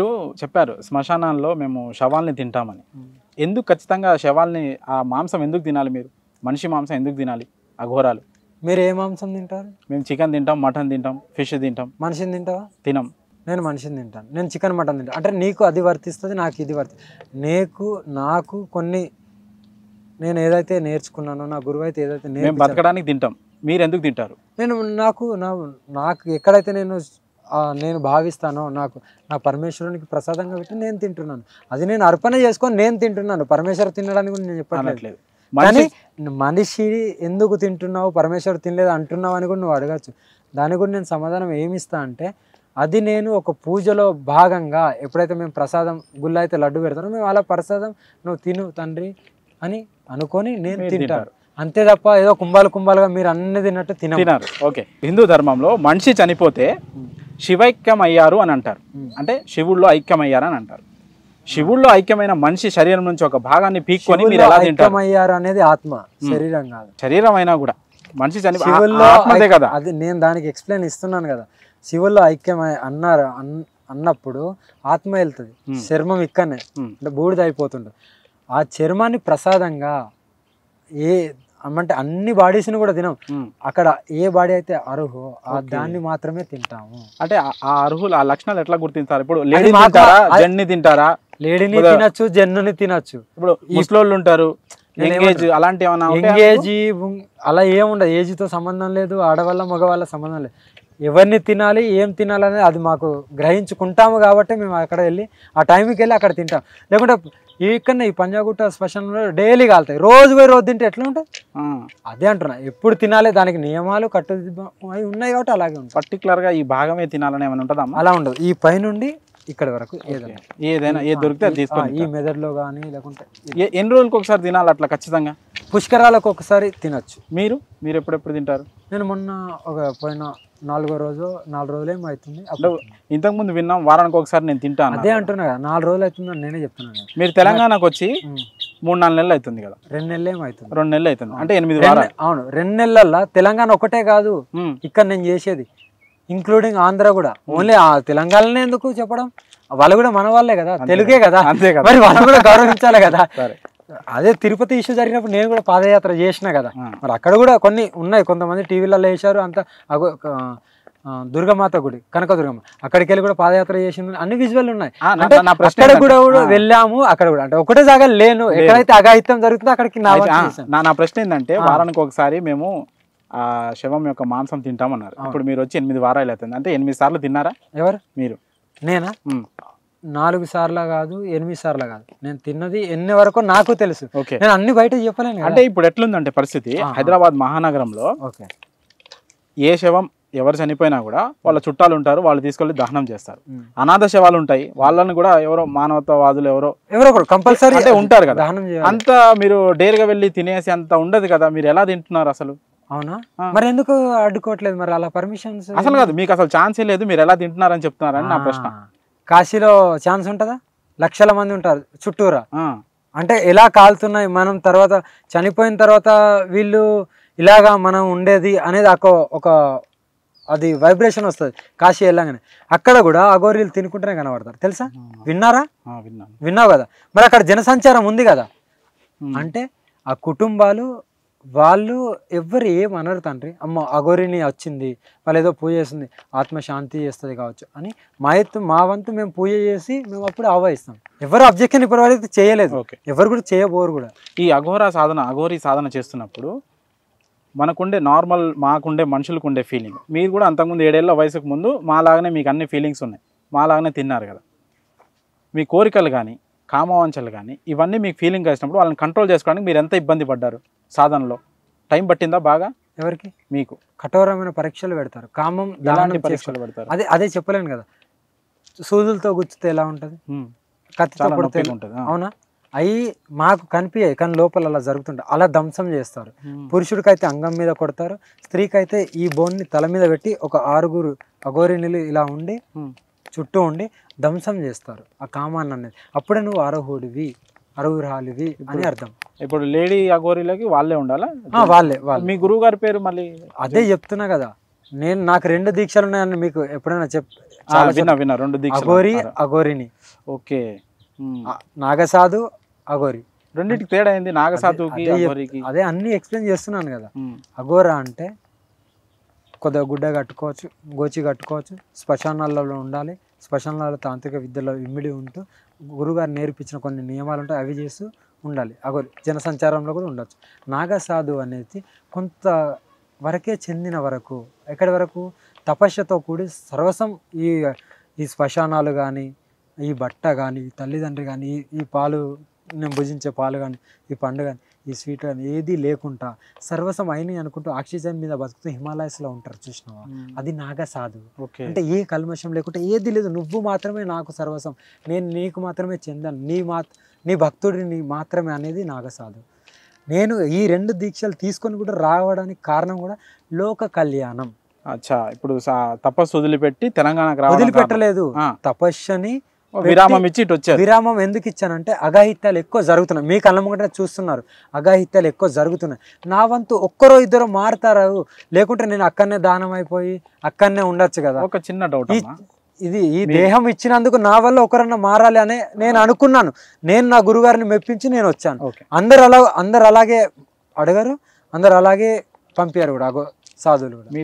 మీరు చెప్పారు శ్మశానాల్లో మేము శవాల్ని తింటామని ఎందుకు ఖచ్చితంగా శవాల్ని ఆ మాంసం ఎందుకు తినాలి మీరు మనిషి మాంసం ఎందుకు తినాలి అఘోరాలు మీరు ఏ మాంసం తింటారు మేము చికెన్ తింటాం మటన్ తింటాం ఫిష్ తింటాం మనిషిని తింటావా తినం నేను మనిషిని తింటాను నేను చికెన్ మటన్ తింటాను అంటే నీకు అది వర్తిస్తుంది నాకు ఇది వర్తి నీకు నాకు కొన్ని నేను ఏదైతే నేర్చుకున్నానో నా గురువు అయితే ఏదైతే నేను బతకడానికి తింటాం మీరు ఎందుకు తింటారు నేను నాకు నాకు ఎక్కడైతే నేను నేను భావిస్తాను నాకు నా పరమేశ్వరునికి ప్రసాదంగా పెట్టి నేను తింటున్నాను అది నేను అర్పణ చేసుకొని నేను తింటున్నాను పరమేశ్వర తినడానికి కూడా నేను చెప్పట్లేదు కానీ మనిషి ఎందుకు తింటున్నావు పరమేశ్వర తినలేదు అంటున్నావు అని కూడా నువ్వు అడగచ్చు దాని కూడా నేను సమాధానం ఏమి ఇస్తా అంటే అది నేను ఒక పూజలో భాగంగా ఎప్పుడైతే మేము ప్రసాదం గుళ్ళు అయితే లడ్డు పెడతానో మేము అలా ప్రసాదం నువ్వు తిను తండ్రి అని అనుకొని నేను తింటాను అంతే తప్ప ఏదో కుంభాలు కుంభాలుగా మీరు అన్ని తిన్నట్టు తినారు ఓకే హిందూ ధర్మంలో మనిషి చనిపోతే శివైక్యం అయ్యారు అని అంటారు అంటే శివుల్లో ఐక్యమయ్యారు అని అంటారు శివుల్లో ఐక్యమైన మనిషి శరీరం నుంచి ఒక భాగాన్ని పీక్కొని మీరు ఎలా తింటారు అనేది ఆత్మ శరీరం కాదు శరీరం అయినా కూడా మనిషి ఆత్మదే కదా అది నేను దానికి ఎక్స్ప్లెయిన్ ఇస్తున్నాను కదా శివుల్లో ఐక్యం అన్నారు అన్నప్పుడు ఆత్మ వెళ్తుంది చర్మం ఇక్కడనే అంటే బూడిద అయిపోతుంటుంది ఆ చర్మాన్ని ప్రసాదంగా ఏ అంటే అన్ని బాడీస్ని కూడా తినాం అక్కడ ఏ బాడీ అయితే అర్హు ఆ దాన్ని మాత్రమే తింటాము అంటే ఆ అర్హులు ఆ లక్షణాలు ఎట్లా గుర్తించారు ఇప్పుడు లేడీ తింటారా తింటారా లేడీని తినచ్చు జెన్నుని తినచ్చు ఇప్పుడు ముసలోళ్ళు ఉంటారు అలాంటి ఏమైనా ఎంగేజ్ అలా ఏముండదు ఏజ్తో సంబంధం లేదు ఆడవాళ్ళ మగవాళ్ళ సంబంధం లేదు ఎవరిని తినాలి ఏం తినాలి అనేది అది మాకు గ్రహించుకుంటాము కాబట్టి మేము అక్కడ వెళ్ళి ఆ టైంకి వెళ్ళి అక్కడ తింటాం లేకుంటే ఇక్కడనే ఈ పంజాగుట్ట స్పెషల్లో డైలీ కాలుతాయి రోజు పోయి రోజు తింటే ఎట్లా ఉంటుంది అదే అంటున్నా ఎప్పుడు తినాలి దానికి నియమాలు కట్టు అవి ఉన్నాయి కాబట్టి అలాగే ఉంటుంది పర్టికులర్గా ఈ భాగమే తినాలని ఏమైనా ఉంటుందా అలా ఉండదు ఈ పైనుండి ఇక్కడ వరకు ఏదైనా ఏదైనా ఏది దొరికితే తీసుకోండి ఈ మెదడులో కానీ లేకుంటే ఎన్ని రోజులకి ఒకసారి తినాలి అట్లా ఖచ్చితంగా పుష్కరాలకు ఒకసారి తినచ్చు మీరు మీరు ఎప్పుడెప్పుడు తింటారు నేను మొన్న ఒక పోయిన నాలుగో రోజు నాలుగు రోజులు ఏమవుతుంది అవుతుంది అప్పుడు ఇంతకుముందు విన్నాం వారానికి ఒకసారి నేను తింటాను అదే అంటున్నా కదా నాలుగు రోజులు అవుతుందని నేనే చెప్తున్నాను మీరు తెలంగాణకు వచ్చి మూడు నాలుగు నెలలు అవుతుంది కదా రెండు నెలలు ఏమవుతుంది రెండు నెలలు అవుతుంది అంటే ఎనిమిది అవును రెండు నెలల్లో తెలంగాణ ఒకటే కాదు ఇక్కడ నేను చేసేది ఇంక్లూడింగ్ ఆంధ్ర కూడా ఓన్లీ ఆ తెలంగాణనే ఎందుకు చెప్పడం వాళ్ళు కూడా మన వాళ్ళే కదా తెలుగే కదా అంతే కదా మరి వాళ్ళు కూడా గౌరవించాలి కదా అదే తిరుపతి ఇష్యూ జరిగినప్పుడు నేను కూడా పాదయాత్ర చేసిన కదా మరి అక్కడ కూడా కొన్ని ఉన్నాయి కొంతమంది టీవీలలో వేశారు అంత దుర్గమాత గుడి కనకదుర్గమ్మ అక్కడికి వెళ్ళి కూడా పాదయాత్ర చేసింది అన్ని విజువల్ ఉన్నాయి అక్కడ కూడా వెళ్ళాము అక్కడ కూడా అంటే ఒకటే జాగా లేను ఎక్కడైతే అఘాయిత్యం జరుగుతుందో అక్కడికి నా నా ప్రశ్న ఏంటంటే వారానికి ఒకసారి మేము ఆ శవం యొక్క మాంసం తింటామన్నారు ఇప్పుడు మీరు వచ్చి ఎనిమిది వారాలు అవుతుంది అంటే ఎనిమిది సార్లు తిన్నారా ఎవరు మీరు నేనా నాలుగు సార్లు కాదు ఎనిమిది సార్లు కాదు నేను తిన్నది ఎన్ని వరకు నాకు తెలుసు నేను అన్ని బయట చెప్పలేను అంటే ఇప్పుడు ఎట్లుందంటే పరిస్థితి హైదరాబాద్ మహానగరంలో ఓకే ఏ శవం ఎవరు చనిపోయినా కూడా వాళ్ళ చుట్టాలు ఉంటారు వాళ్ళు తీసుకెళ్లి దహనం చేస్తారు అనాథ శవాలు ఉంటాయి వాళ్ళని కూడా ఎవరో మానవతావాదులు ఎవరో ఎవరో కంపల్సరీ అంటే ఉంటారు కదా అంత మీరు గా వెళ్ళి తినేసి అంత ఉండదు కదా మీరు ఎలా తింటున్నారు అసలు అవునా మరి ఎందుకు అడ్డుకోవట్లేదు మరి అలా పర్మిషన్స్ అసలు కాదు మీకు అసలు ఛాన్సే లేదు మీరు ఎలా తింటున్నారని చెప్తున్నారని నా ప్రశ్న కాశీలో ఛాన్స్ ఉంటుందా లక్షల మంది ఉంటారు చుట్టూరా అంటే ఎలా కాలుతున్నాయి మనం తర్వాత చనిపోయిన తర్వాత వీళ్ళు ఇలాగా మనం ఉండేది అనేది ఒక అది వైబ్రేషన్ వస్తుంది కాశీ వెళ్ళగానే అక్కడ కూడా అగోరీలు తినుకుంటూనే కనబడతారు తెలుసా విన్నారా విన్నావు కదా మరి అక్కడ జనసంచారం ఉంది కదా అంటే ఆ కుటుంబాలు వాళ్ళు ఎవ్వరు ఏమనరు తండ్రి అమ్మ అగోరిని వచ్చింది వాళ్ళు ఏదో పూజ చేస్తుంది ఆత్మశాంతి చేస్తుంది కావచ్చు అని మా ఎత్తు మా వంతు మేము పూజ చేసి మేము అప్పుడు ఆవాయిస్తాం ఎవరు అబ్జెక్షన్ ఇప్పటివరకు చేయలేదు ఎవరు కూడా చేయబోరు కూడా ఈ అఘోరా సాధన అఘోరీ సాధన చేస్తున్నప్పుడు మనకుండే నార్మల్ మాకుండే మనుషులకు ఉండే ఫీలింగ్ మీరు కూడా అంతకుముందు ఏడేళ్ళ వయసుకు ముందు మాలాగానే మీకు అన్ని ఫీలింగ్స్ ఉన్నాయి మాలాగానే తిన్నారు కదా మీ కోరికలు కానీ కామవాంచలు కానీ ఇవన్నీ మీకు ఫీలింగ్ వచ్చినప్పుడు వాళ్ళని కంట్రోల్ చేసుకోవడానికి మీరు ఎంత ఇబ్బంది పడ్డారు సాధనలో టైం పట్టిందా బాగా ఎవరికి మీకు కఠోరమైన పరీక్షలు పెడతారు కామం దాని పరీక్షలు పెడతారు అదే అదే చెప్పలేను కదా సూదులతో గుచ్చితే ఎలా ఉంటుంది కత్తితో అవునా అవి మాకు కనిపించాయి కానీ లోపల అలా జరుగుతుంటాయి అలా ధ్వంసం చేస్తారు పురుషుడికైతే అంగం మీద కొడతారు స్త్రీకైతే ఈ బోన్ని తల మీద పెట్టి ఒక ఆరుగురు అగోరిణులు ఇలా ఉండి చుట్టూ ఉండి ధ్వంసం చేస్తారు ఆ కామాన్ని అనేది అప్పుడే నువ్వు అర్హుడివి అర్హురాలివి అని అర్థం ఇప్పుడు లేడీ అగోరీలకి వాళ్ళే ఉండాలా వాళ్ళే మీ గురువు గారి పేరు మళ్ళీ అదే చెప్తున్నా కదా నేను నాకు రెండు దీక్షలు ఉన్నాయని మీకు ఎప్పుడైనా చెప్ రెండు దీక్ష అఘోరి అఘోరిని ఓకే నాగసాధు అఘోరి రెండింటికి తేడా అయింది నాగసాధుకి అదే అన్ని ఎక్స్ప్లెయిన్ చేస్తున్నాను కదా అగోరా అంటే కొద్దిగా గుడ్డ కట్టుకోవచ్చు గోచి కట్టుకోవచ్చు శ్మశానాలలో ఉండాలి శ్మశానాలలో తాంత్రిక విద్యలో ఇమ్మిడి ఉంటూ గురుగారు నేర్పించిన కొన్ని నియమాలు ఉంటాయి అవి చేస్తూ ఉండాలి అగో జనసంచారంలో కూడా ఉండొచ్చు నాగసాధు అనేది కొంత వరకే చెందిన వరకు ఎక్కడి వరకు తపస్సుతో కూడి సర్వసం ఈ ఈ శ్మశానాలు కానీ ఈ బట్ట కానీ తల్లిదండ్రి కానీ ఈ పాలు నేను భుజించే పాలు కానీ ఈ పండు కానీ ఈ స్వీట్ కానీ ఏది లేకుండా సర్వసం అయినవి అనుకుంటూ ఆక్సిజన్ మీద బతుకుతూ హిమాలయస్లో ఉంటారు చూసినావా అది నాగసాధు సాధు అంటే ఏ కల్మషం లేకుండా ఏది లేదు నువ్వు మాత్రమే నాకు సర్వసం నేను నీకు మాత్రమే చెందాను నీ మాత్రం నీ భక్తుడిని మాత్రమే అనేది నాగసాధు నేను ఈ రెండు దీక్షలు తీసుకొని కూడా రావడానికి కారణం కూడా లోక కళ్యాణం అచ్చా ఇప్పుడు తపస్సు వదిలిపెట్టి తెలంగాణ వదిలిపెట్టలేదు తపస్సుని విరామం ఇచ్చి ఇటు వచ్చారు విరామం ఎందుకు ఇచ్చానంటే అగాహిత్యాలు ఎక్కువ జరుగుతున్నాయి మీ కళ్ళమ్మగంటే చూస్తున్నారు అగాహిత్యాలు ఎక్కువ జరుగుతున్నాయి నా వంతు ఒక్కరో ఇద్దరు మారుతారు లేకుంటే నేను అక్కడనే దానం అయిపోయి అక్కడనే ఉండొచ్చు కదా ఒక చిన్న డౌట్ ఇది ఈ దేహం ఇచ్చినందుకు నా వల్ల ఒకరన్నా మారాలి అనే నేను అనుకున్నాను నేను నా గురుగారిని మెప్పించి నేను వచ్చాను అందరు అలా అందరు అలాగే అడగరు అందరు అలాగే పంపారు కూడా సాధువులు కూడా